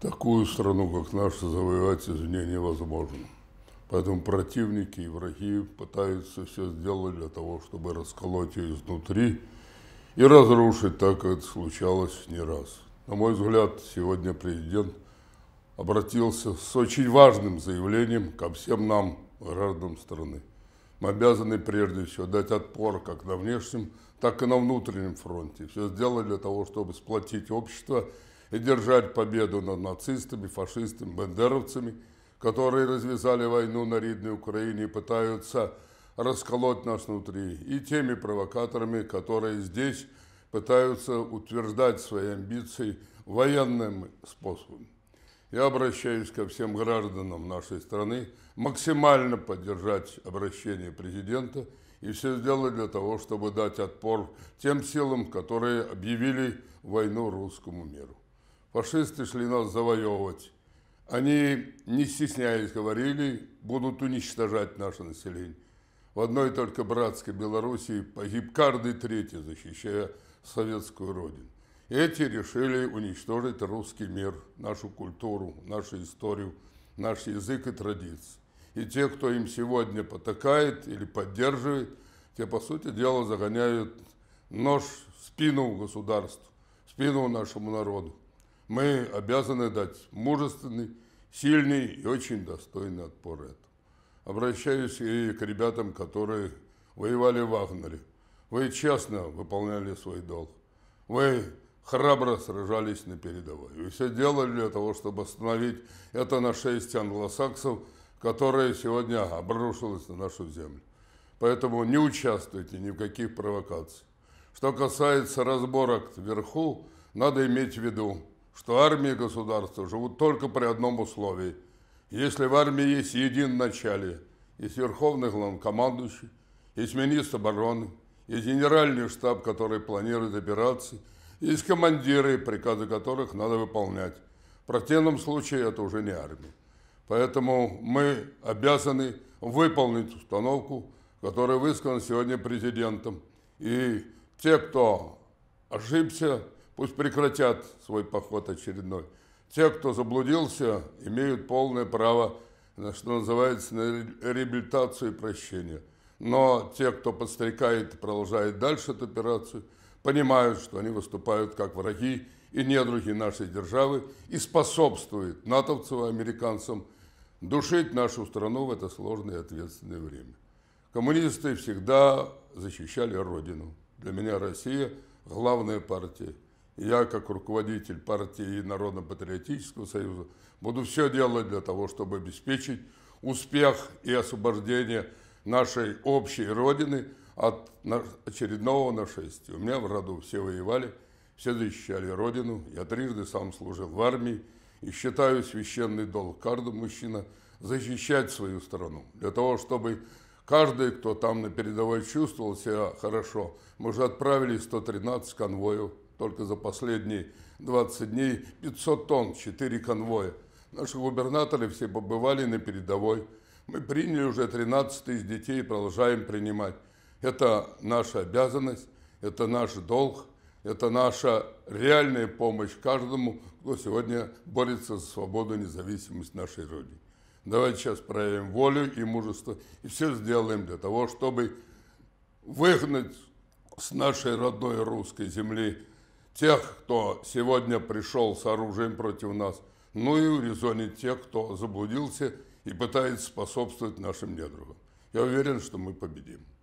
Такую страну, как наша, завоевать извне невозможно. Поэтому противники и враги пытаются все сделать для того, чтобы расколоть ее изнутри и разрушить, так как это случалось не раз. На мой взгляд, сегодня президент обратился с очень важным заявлением ко всем нам, гражданам страны. Мы обязаны прежде всего дать отпор как на внешнем, так и на внутреннем фронте. Все сделать для того, чтобы сплотить общество и держать победу над нацистами, фашистами, бандеровцами, которые развязали войну на Ридной Украине и пытаются расколоть нас внутри, и теми провокаторами, которые здесь пытаются утверждать свои амбиции военным способом. Я обращаюсь ко всем гражданам нашей страны максимально поддержать обращение президента и все сделать для того, чтобы дать отпор тем силам, которые объявили войну русскому миру фашисты шли нас завоевывать. Они, не стесняясь, говорили, будут уничтожать наше население. В одной только братской Белоруссии погиб каждый третий, защищая советскую родину. Эти решили уничтожить русский мир, нашу культуру, нашу историю, наш язык и традиции. И те, кто им сегодня потакает или поддерживает, те, по сути дела, загоняют нож в спину государству, в спину нашему народу мы обязаны дать мужественный, сильный и очень достойный отпор этому. Обращаюсь и к ребятам, которые воевали в Вагнере. Вы честно выполняли свой долг. Вы храбро сражались на передовой. Вы все делали для того, чтобы остановить это нашествие англосаксов, которое сегодня обрушилось на нашу землю. Поэтому не участвуйте ни в каких провокациях. Что касается разборок вверху, надо иметь в виду, что армия государства живут только при одном условии. Если в армии есть един начале, есть верховный главнокомандующий, есть министр обороны, есть генеральный штаб, который планирует операции, есть командиры, приказы которых надо выполнять. В противном случае это уже не армия. Поэтому мы обязаны выполнить установку, которая высказана сегодня президентом. И те, кто ошибся, пусть прекратят свой поход очередной. Те, кто заблудился, имеют полное право, на что называется, на реабилитацию и прощение. Но те, кто подстрекает и продолжает дальше эту операцию, понимают, что они выступают как враги и недруги нашей державы и способствуют натовцам и американцам душить нашу страну в это сложное и ответственное время. Коммунисты всегда защищали Родину. Для меня Россия – главная партия. Я, как руководитель партии Народно-патриотического союза, буду все делать для того, чтобы обеспечить успех и освобождение нашей общей Родины от очередного нашествия. У меня в роду все воевали, все защищали Родину. Я трижды сам служил в армии и считаю священный долг каждого мужчина защищать свою страну. Для того, чтобы каждый, кто там на передовой чувствовал себя хорошо, мы уже отправили 113 конвоев только за последние 20 дней 500 тонн, 4 конвоя. Наши губернаторы все побывали на передовой. Мы приняли уже 13 тысяч детей и продолжаем принимать. Это наша обязанность, это наш долг, это наша реальная помощь каждому, кто сегодня борется за свободу и независимость нашей Родины. Давайте сейчас проявим волю и мужество и все сделаем для того, чтобы выгнать с нашей родной русской земли тех, кто сегодня пришел с оружием против нас, ну и урезонить тех, кто заблудился и пытается способствовать нашим недругам. Я уверен, что мы победим.